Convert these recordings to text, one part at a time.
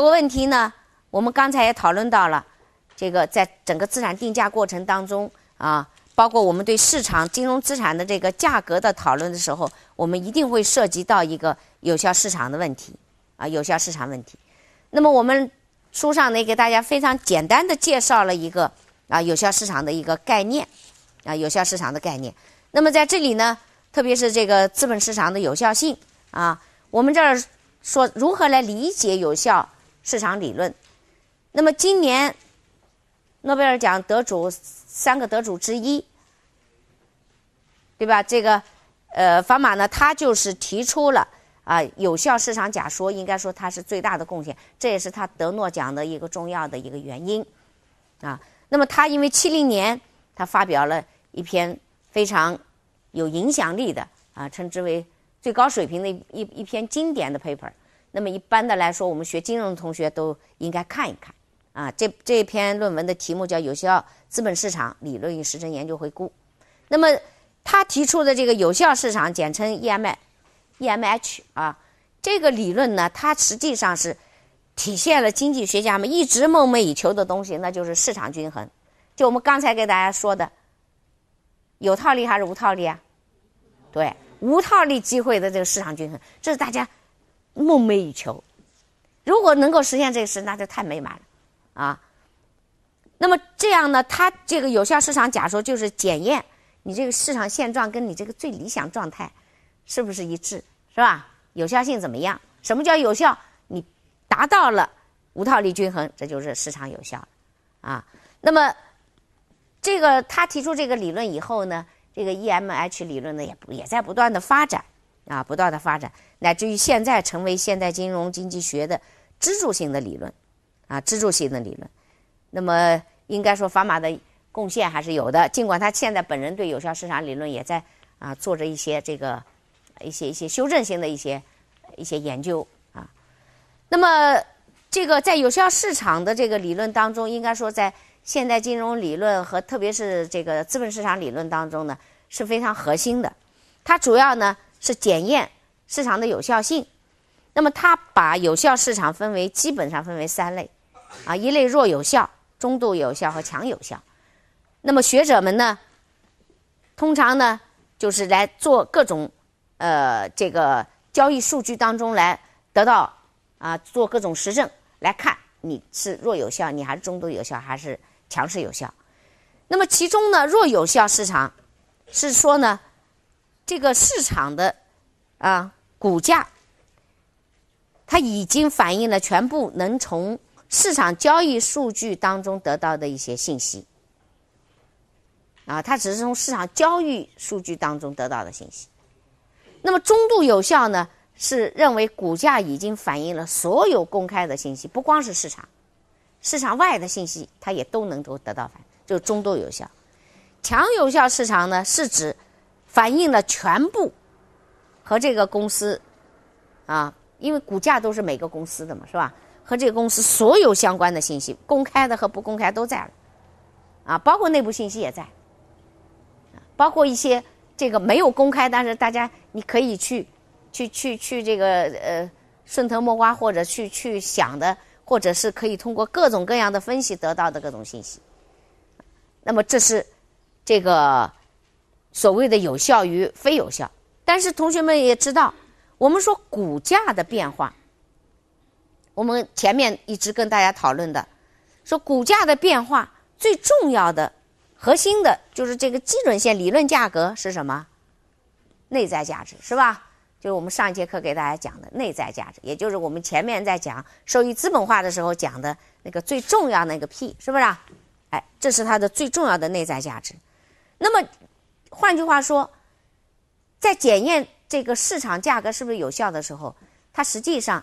有个问题呢，我们刚才也讨论到了，这个在整个资产定价过程当中啊，包括我们对市场金融资产的这个价格的讨论的时候，我们一定会涉及到一个有效市场的问题，啊，有效市场问题。那么我们书上呢，给大家非常简单的介绍了一个啊有效市场的一个概念，啊有效市场的概念。那么在这里呢，特别是这个资本市场的有效性啊，我们这儿说如何来理解有效。市场理论，那么今年诺贝尔奖得主三个得主之一，对吧？这个呃，法玛呢，他就是提出了啊，有效市场假说，应该说他是最大的贡献，这也是他得诺奖的一个重要的一个原因啊。那么他因为七零年，他发表了一篇非常有影响力的啊，称之为最高水平的一一一篇经典的 paper。那么一般的来说，我们学金融的同学都应该看一看，啊，这这篇论文的题目叫《有效资本市场理论与实证研究回顾》。那么他提出的这个有效市场，简称 EM，EMH 啊，这个理论呢，它实际上是体现了经济学家们一直梦寐以求的东西，那就是市场均衡。就我们刚才给大家说的，有套利还是无套利啊？对，无套利机会的这个市场均衡，这是大家。梦寐以求，如果能够实现这个事，那就太美满了，啊。那么这样呢？它这个有效市场假说就是检验你这个市场现状跟你这个最理想状态是不是一致，是吧？有效性怎么样？什么叫有效？你达到了无套利均衡，这就是市场有效啊。那么这个他提出这个理论以后呢，这个 EMH 理论呢，也不也在不断的发展。啊，不断的发展，乃至于现在成为现代金融经济学的支柱性的理论，啊，支柱性的理论。那么应该说，法马的贡献还是有的。尽管他现在本人对有效市场理论也在啊做着一些这个一些一些修正性的一些一些研究啊。那么这个在有效市场的这个理论当中，应该说在现代金融理论和特别是这个资本市场理论当中呢，是非常核心的。它主要呢。是检验市场的有效性。那么，它把有效市场分为基本上分为三类，啊，一类弱有效、中度有效和强有效。那么，学者们呢，通常呢，就是来做各种，呃，这个交易数据当中来得到啊，做各种实证来看你是弱有效，你还是中度有效，还是强势有效。那么，其中呢，弱有效市场是说呢。这个市场的啊股价，它已经反映了全部能从市场交易数据当中得到的一些信息啊，它只是从市场交易数据当中得到的信息。那么中度有效呢，是认为股价已经反映了所有公开的信息，不光是市场，市场外的信息它也都能够得到反，就是中度有效。强有效市场呢，是指。反映了全部和这个公司啊，因为股价都是每个公司的嘛，是吧？和这个公司所有相关的信息，公开的和不公开都在了，啊，包括内部信息也在，包括一些这个没有公开，但是大家你可以去去去去这个呃，顺藤摸瓜，或者去去想的，或者是可以通过各种各样的分析得到的各种信息。那么这是这个。所谓的有效与非有效，但是同学们也知道，我们说股价的变化，我们前面一直跟大家讨论的，说股价的变化最重要的核心的就是这个基准线理论价格是什么？内在价值是吧？就是我们上一节课给大家讲的内在价值，也就是我们前面在讲收益资本化的时候讲的那个最重要的那个 P，是不是？哎，这是它的最重要的内在价值。那么。换句话说，在检验这个市场价格是不是有效的时候，它实际上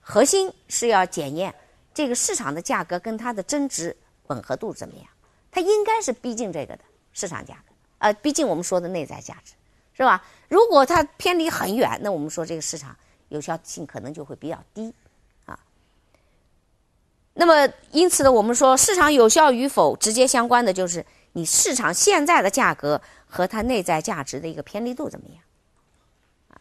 核心是要检验这个市场的价格跟它的增值吻合度怎么样。它应该是逼近这个的市场价格，呃，逼近我们说的内在价值，是吧？如果它偏离很远，那我们说这个市场有效性可能就会比较低啊。那么，因此呢，我们说市场有效与否直接相关的就是。你市场现在的价格和它内在价值的一个偏离度怎么样？啊，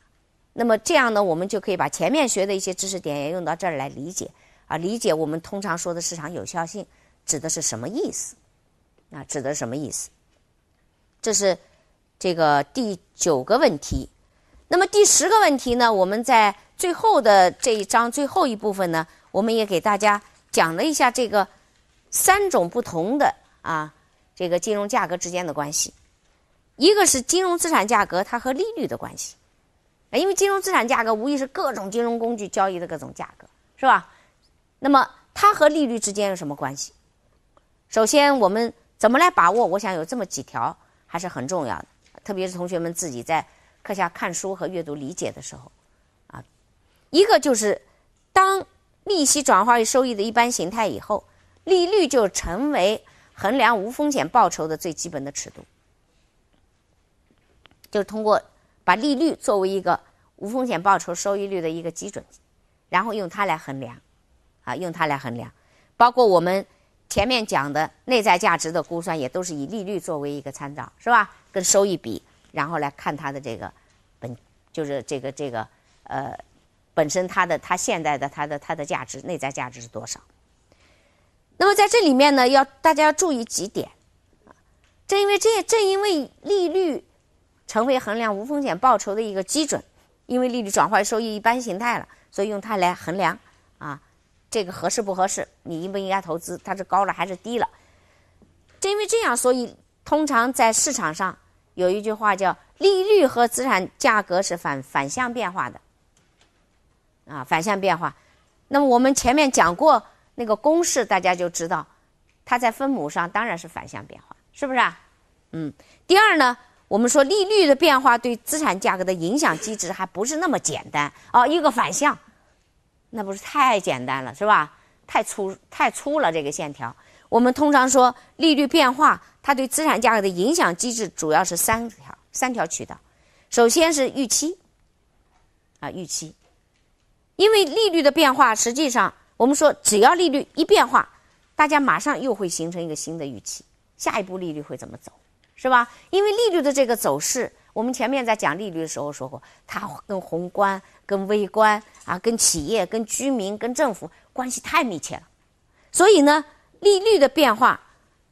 那么这样呢，我们就可以把前面学的一些知识点也用到这儿来理解啊，理解我们通常说的市场有效性指的是什么意思？啊，指的什么意思？这是这个第九个问题。那么第十个问题呢，我们在最后的这一章最后一部分呢，我们也给大家讲了一下这个三种不同的啊。这个金融价格之间的关系，一个是金融资产价格它和利率的关系，啊，因为金融资产价格无疑是各种金融工具交易的各种价格，是吧？那么它和利率之间有什么关系？首先，我们怎么来把握？我想有这么几条还是很重要的，特别是同学们自己在课下看书和阅读理解的时候，啊，一个就是当利息转化为收益的一般形态以后，利率就成为。衡量无风险报酬的最基本的尺度，就是通过把利率作为一个无风险报酬收益率的一个基准，然后用它来衡量，啊，用它来衡量，包括我们前面讲的内在价值的估算，也都是以利率作为一个参照，是吧？跟收益比，然后来看它的这个本，就是这个这个呃本身它的它现在的它的它的价值内在价值是多少。那么在这里面呢，要大家要注意几点。正因为这，正因为利率成为衡量无风险报酬的一个基准，因为利率转换收益一般形态了，所以用它来衡量啊，这个合适不合适，你应不应该投资，它是高了还是低了？正因为这样，所以通常在市场上有一句话叫“利率和资产价格是反反向变化的”，啊，反向变化。那么我们前面讲过。那个公式大家就知道，它在分母上当然是反向变化，是不是啊？嗯。第二呢，我们说利率的变化对资产价格的影响机制还不是那么简单哦，一个反向，那不是太简单了，是吧？太粗太粗了这个线条。我们通常说利率变化它对资产价格的影响机制主要是三条三条渠道，首先是预期啊预期，因为利率的变化实际上。我们说，只要利率一变化，大家马上又会形成一个新的预期，下一步利率会怎么走，是吧？因为利率的这个走势，我们前面在讲利率的时候说过，它跟宏观、跟微观啊，跟企业、跟居民、跟政府关系太密切了。所以呢，利率的变化，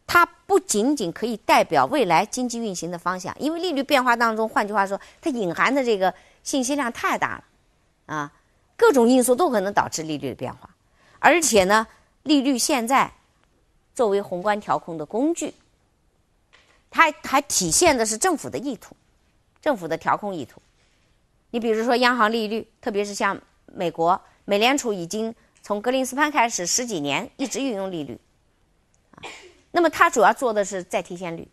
它不仅仅可以代表未来经济运行的方向，因为利率变化当中，换句话说，它隐含的这个信息量太大了，啊，各种因素都可能导致利率的变化。而且呢，利率现在作为宏观调控的工具，它还体现的是政府的意图，政府的调控意图。你比如说，央行利率，特别是像美国，美联储已经从格林斯潘开始十几年一直运用利率。那么，它主要做的是再贴现率，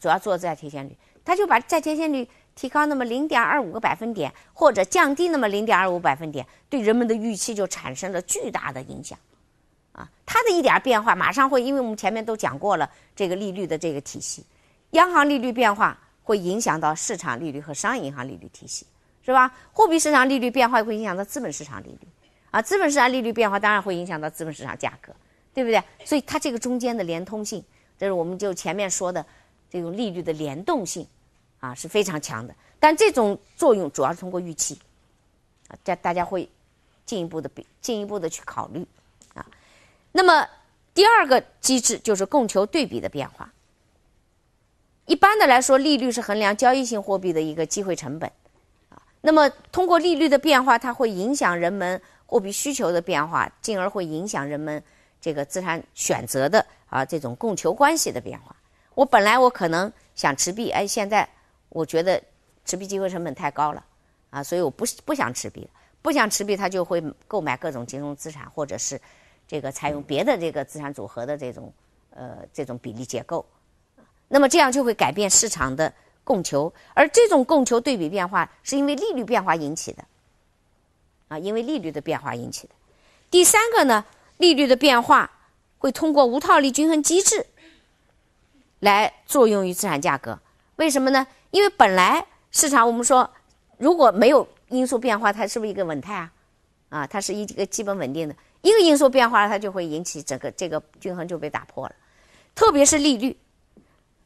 主要做再贴现率，它就把再贴现率。提高那么零点二五个百分点，或者降低那么零点二五个百分点，对人们的预期就产生了巨大的影响，啊，它的一点变化马上会，因为我们前面都讲过了这个利率的这个体系，央行利率变化会影响到市场利率和商业银行利率体系，是吧？货币市场利率变化会影响到资本市场利率，啊，资本市场利率变化当然会影响到资本市场价格，对不对？所以它这个中间的连通性，这是我们就前面说的这种利率的联动性。啊，是非常强的，但这种作用主要是通过预期，啊，这大家会进一步的进一步的去考虑，啊，那么第二个机制就是供求对比的变化。一般的来说，利率是衡量交易性货币的一个机会成本，啊，那么通过利率的变化，它会影响人们货币需求的变化，进而会影响人们这个资产选择的啊这种供求关系的变化。我本来我可能想持币，哎，现在。我觉得持币机会成本太高了，啊，所以我不是不想持币了，不想持币，他就会购买各种金融资产，或者是这个采用别的这个资产组合的这种呃这种比例结构，那么这样就会改变市场的供求，而这种供求对比变化是因为利率变化引起的，啊，因为利率的变化引起的。第三个呢，利率的变化会通过无套利均衡机制来作用于资产价格，为什么呢？因为本来市场我们说如果没有因素变化，它是不是一个稳态啊？啊，它是一个基本稳定的。一个因素变化了，它就会引起整个这个均衡就被打破了。特别是利率，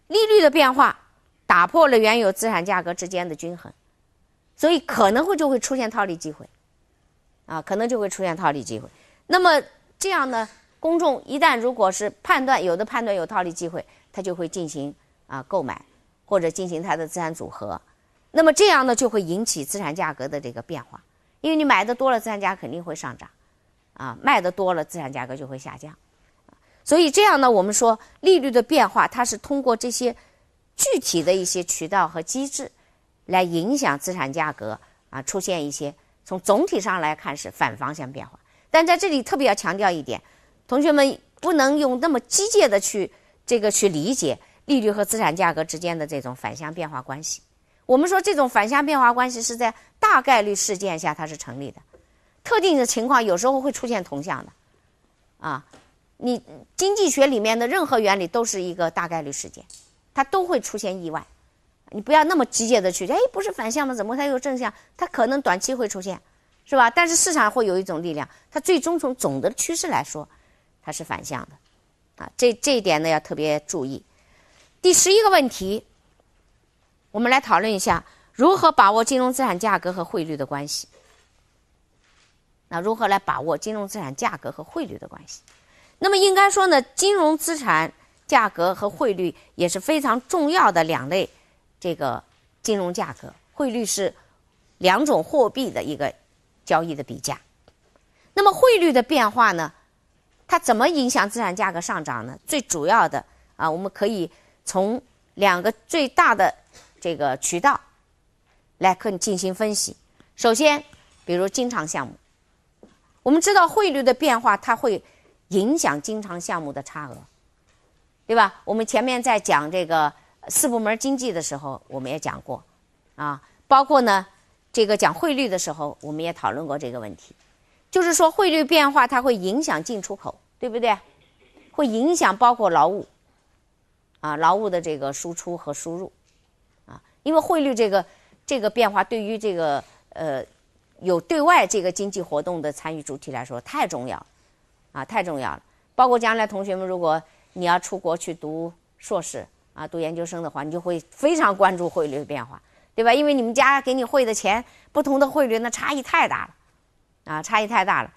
利率的变化打破了原有资产价格之间的均衡，所以可能会就会出现套利机会，啊，可能就会出现套利机会。那么这样呢，公众一旦如果是判断有的判断有套利机会，他就会进行啊购买。或者进行它的资产组合，那么这样呢就会引起资产价格的这个变化，因为你买的多了，资产价肯定会上涨，啊，卖的多了，资产价格就会下降，所以这样呢，我们说利率的变化，它是通过这些具体的一些渠道和机制来影响资产价格啊，出现一些从总体上来看是反方向变化。但在这里特别要强调一点，同学们不能用那么机械的去这个去理解。利率和资产价格之间的这种反向变化关系，我们说这种反向变化关系是在大概率事件下它是成立的，特定的情况有时候会出现同向的，啊，你经济学里面的任何原理都是一个大概率事件，它都会出现意外，你不要那么急切的去，哎，不是反向吗？怎么它又正向？它可能短期会出现，是吧？但是市场会有一种力量，它最终从总的趋势来说，它是反向的，啊，这这一点呢要特别注意。第十一个问题，我们来讨论一下如何把握金融资产价格和汇率的关系。那如何来把握金融资产价格和汇率的关系？那么应该说呢，金融资产价格和汇率也是非常重要的两类这个金融价格。汇率是两种货币的一个交易的比价。那么汇率的变化呢，它怎么影响资产价格上涨呢？最主要的啊，我们可以。从两个最大的这个渠道来，可进行分析。首先，比如经常项目，我们知道汇率的变化它会影响经常项目的差额，对吧？我们前面在讲这个四部门经济的时候，我们也讲过啊，包括呢这个讲汇率的时候，我们也讨论过这个问题，就是说汇率变化它会影响进出口，对不对？会影响包括劳务。啊，劳务的这个输出和输入，啊，因为汇率这个这个变化对于这个呃有对外这个经济活动的参与主体来说太重要，啊，太重要了。包括将来同学们，如果你要出国去读硕士啊、读研究生的话，你就会非常关注汇率的变化，对吧？因为你们家给你汇的钱，不同的汇率那差异太大了，啊，差异太大了。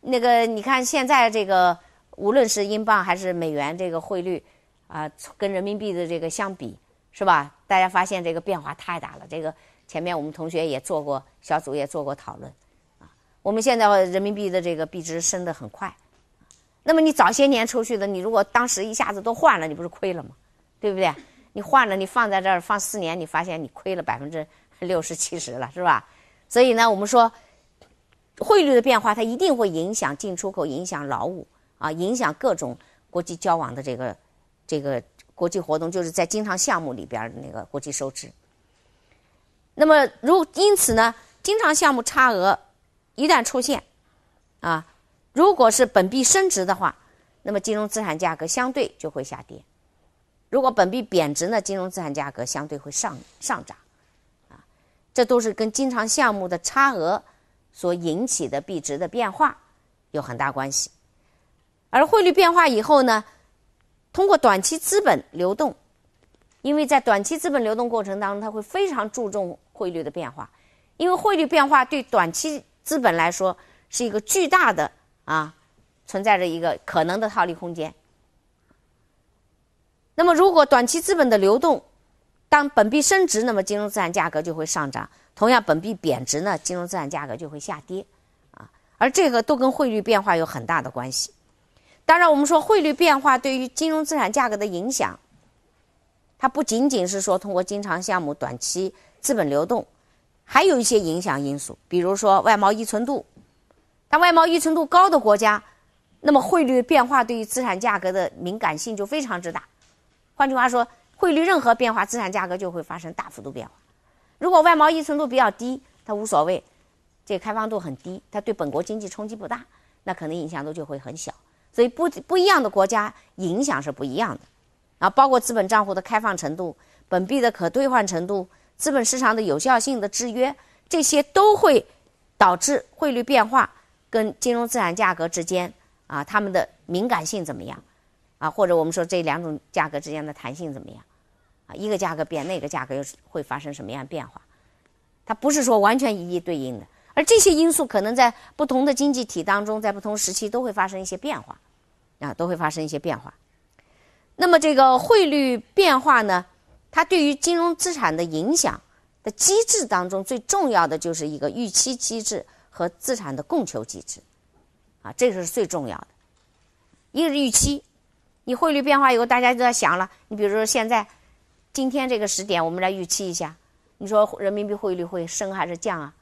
那个你看现在这个，无论是英镑还是美元，这个汇率。啊，跟人民币的这个相比，是吧？大家发现这个变化太大了。这个前面我们同学也做过小组，也做过讨论，啊，我们现在人民币的这个币值升得很快。那么你早些年出去的，你如果当时一下子都换了，你不是亏了吗？对不对？你换了，你放在这儿放四年，你发现你亏了百分之六十七十了，是吧？所以呢，我们说，汇率的变化它一定会影响进出口，影响劳务啊，影响各种国际交往的这个。这个国际活动就是在经常项目里边那个国际收支。那么，如因此呢，经常项目差额一旦出现，啊，如果是本币升值的话，那么金融资产价格相对就会下跌；如果本币贬值呢，金融资产价格相对会上上涨。啊，这都是跟经常项目的差额所引起的币值的变化有很大关系。而汇率变化以后呢？通过短期资本流动，因为在短期资本流动过程当中，它会非常注重汇率的变化，因为汇率变化对短期资本来说是一个巨大的啊，存在着一个可能的套利空间。那么，如果短期资本的流动，当本币升值，那么金融资产价格就会上涨；同样，本币贬值呢，金融资产价格就会下跌，啊，而这个都跟汇率变化有很大的关系。当然，我们说汇率变化对于金融资产价格的影响，它不仅仅是说通过经常项目、短期资本流动，还有一些影响因素，比如说外贸依存度。当外贸依存度高的国家，那么汇率变化对于资产价格的敏感性就非常之大。换句话说，汇率任何变化，资产价格就会发生大幅度变化。如果外贸依存度比较低，它无所谓，这开放度很低，它对本国经济冲击不大，那可能影响度就会很小。所以不不一样的国家影响是不一样的，啊，包括资本账户的开放程度、本币的可兑换程度、资本市场的有效性的制约，这些都会导致汇率变化跟金融资产价格之间啊，它们的敏感性怎么样？啊，或者我们说这两种价格之间的弹性怎么样？啊，一个价格变，那个价格又是会发生什么样变化？它不是说完全一一对应的。而这些因素可能在不同的经济体当中，在不同时期都会发生一些变化，啊，都会发生一些变化。那么这个汇率变化呢，它对于金融资产的影响的机制当中最重要的就是一个预期机制和资产的供求机制，啊，这个是最重要的。一个是预期，你汇率变化以后，大家就在想了。你比如说现在，今天这个时点，我们来预期一下，你说人民币汇率会升还是降啊？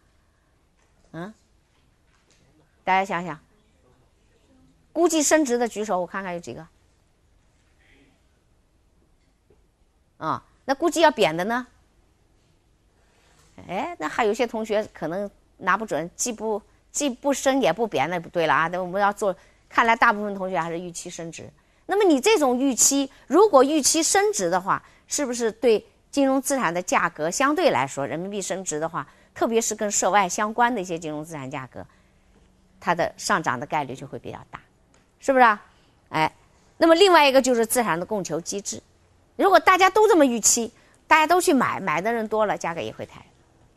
嗯，大家想想，估计升值的举手，我看看有几个。啊，那估计要贬的呢？哎，那还有些同学可能拿不准，既不既不升也不贬，那不对了啊！那我们要做，看来大部分同学还是预期升值。那么你这种预期，如果预期升值的话，是不是对金融资产的价格相对来说，人民币升值的话？特别是跟涉外相关的一些金融资产价格，它的上涨的概率就会比较大，是不是啊？哎，那么另外一个就是资产的供求机制，如果大家都这么预期，大家都去买，买的人多了，价格也会抬，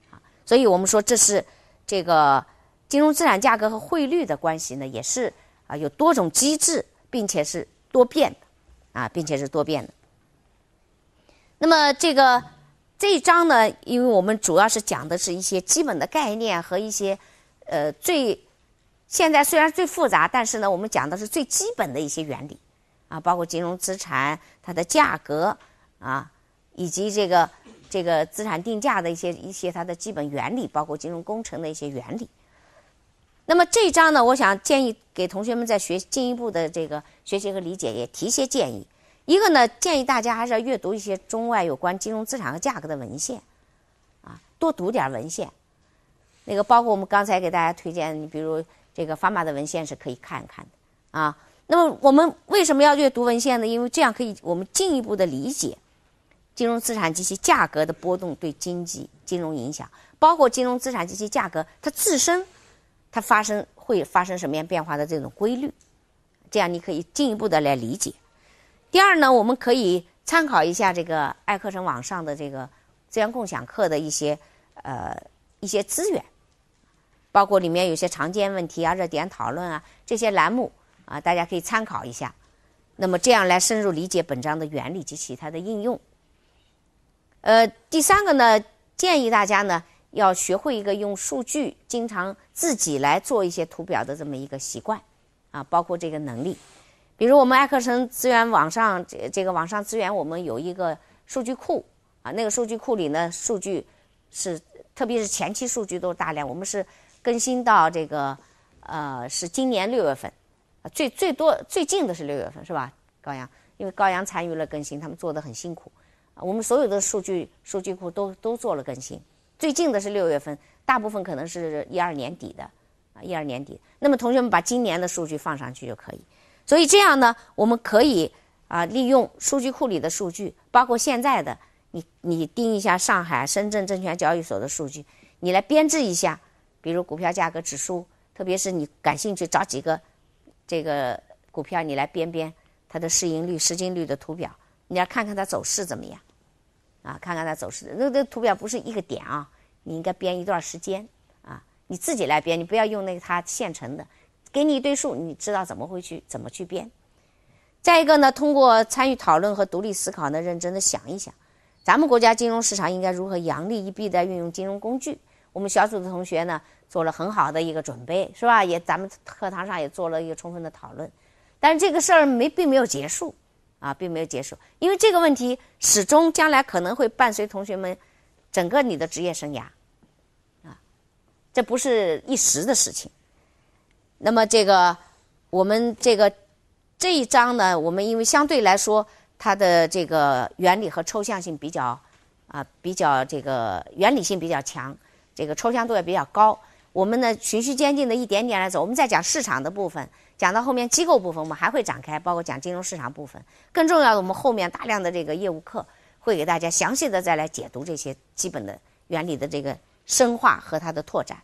啊，所以我们说这是这个金融资产价格和汇率的关系呢，也是啊有多种机制，并且是多变的，啊，并且是多变的。那么这个。这一章呢，因为我们主要是讲的是一些基本的概念和一些，呃，最现在虽然最复杂，但是呢，我们讲的是最基本的一些原理，啊，包括金融资产它的价格啊，以及这个这个资产定价的一些一些它的基本原理，包括金融工程的一些原理。那么这一章呢，我想建议给同学们在学进一步的这个学习和理解，也提一些建议。一个呢，建议大家还是要阅读一些中外有关金融资产和价格的文献，啊，多读点文献。那个包括我们刚才给大家推荐，你比如这个法马的文献是可以看一看的啊。那么我们为什么要阅读文献呢？因为这样可以我们进一步的理解金融资产及其价格的波动对经济金融影响，包括金融资产及其价格它自身它发生会发生什么样变化的这种规律，这样你可以进一步的来理解。第二呢，我们可以参考一下这个爱课程网上的这个资源共享课的一些呃一些资源，包括里面有些常见问题啊、热点讨论啊这些栏目啊，大家可以参考一下。那么这样来深入理解本章的原理及其它的应用。呃，第三个呢，建议大家呢要学会一个用数据经常自己来做一些图表的这么一个习惯啊，包括这个能力。比如我们爱课程资源网上这这个网上资源，我们有一个数据库啊，那个数据库里呢数据是特别是前期数据都是大量，我们是更新到这个呃是今年六月份，最最多最近的是六月份是吧？高阳，因为高阳参与了更新，他们做的很辛苦啊。我们所有的数据数据库都都做了更新，最近的是六月份，大部分可能是一二年底的啊，一二年底。那么同学们把今年的数据放上去就可以。所以这样呢，我们可以啊利用数据库里的数据，包括现在的你，你盯一下上海、深圳证券交易所的数据，你来编制一下，比如股票价格指数，特别是你感兴趣，找几个这个股票，你来编编它的市盈率、市净率的图表，你要看看它走势怎么样，啊，看看它走势。那那图表不是一个点啊，你应该编一段时间啊，你自己来编，你不要用那个它现成的。给你一堆数，你知道怎么会去怎么去编？再一个呢，通过参与讨论和独立思考呢，认真的想一想，咱们国家金融市场应该如何扬利一弊的运用金融工具？我们小组的同学呢做了很好的一个准备，是吧？也咱们课堂上也做了一个充分的讨论，但是这个事儿没并没有结束，啊，并没有结束，因为这个问题始终将来可能会伴随同学们整个你的职业生涯，啊，这不是一时的事情。那么这个，我们这个这一章呢，我们因为相对来说，它的这个原理和抽象性比较，啊，比较这个原理性比较强，这个抽象度也比较高。我们呢循序渐进的一点点来走。我们在讲市场的部分，讲到后面机构部分，我们还会展开，包括讲金融市场部分。更重要的，我们后面大量的这个业务课会给大家详细的再来解读这些基本的原理的这个深化和它的拓展。